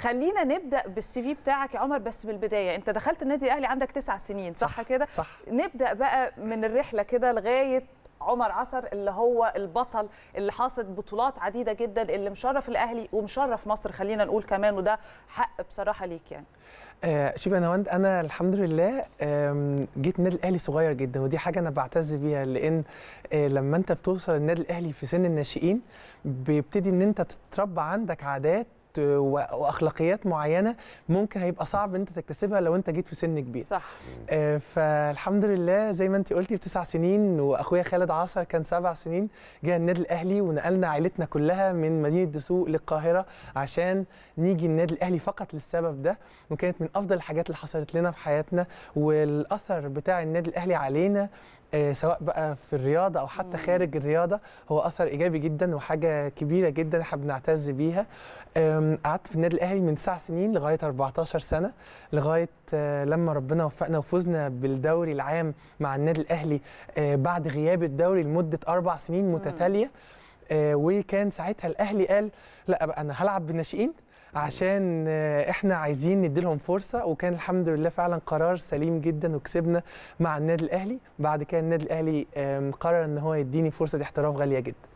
خلينا نبدا بالسي في بتاعك يا عمر بس من البدايه انت دخلت النادي الاهلي عندك تسع سنين صح, صح كده صح نبدا بقى من الرحله كده لغايه عمر عصر اللي هو البطل اللي حاصد بطولات عديده جدا اللي مشرف الاهلي ومشرف مصر خلينا نقول كمان وده حق بصراحه ليك يعني آه شوف انا وند انا الحمد لله جيت النادي الاهلي صغير جدا ودي حاجه انا بعتز بيها لان آه لما انت بتوصل النادي الاهلي في سن الناشئين بيبتدي ان انت تتربى عندك عادات واخلاقيات معينه ممكن هيبقى صعب انت تكتسبها لو انت جيت في سن كبير صح آه، فالحمد لله زي ما انت قلتي بتسع سنين واخويا خالد عاصر كان سبع سنين جه النادي الاهلي ونقلنا عائلتنا كلها من مدينه دسوق للقاهره عشان نيجي النادي الاهلي فقط للسبب ده وكانت من افضل الحاجات اللي حصلت لنا في حياتنا والاثر بتاع النادي الاهلي علينا آه، سواء بقى في الرياضه او حتى خارج الرياضه هو اثر ايجابي جدا وحاجه كبيره جدا احنا بنعتز بيها قعدت في النادي الاهلي من 9 سنين لغايه 14 سنه لغايه آه، لما ربنا وفقنا وفزنا بالدوري العام مع النادي الاهلي آه، بعد غياب الدوري لمده اربع سنين متتاليه وكان ساعتها الاهلي قال لا بقى انا هلعب بالناشئين عشان احنا عايزين نديلهم فرصه وكان الحمد لله فعلا قرار سليم جدا وكسبنا مع النادي الاهلي بعد كده النادي الاهلي قرر ان هو يديني فرصه احتراف غاليه جدا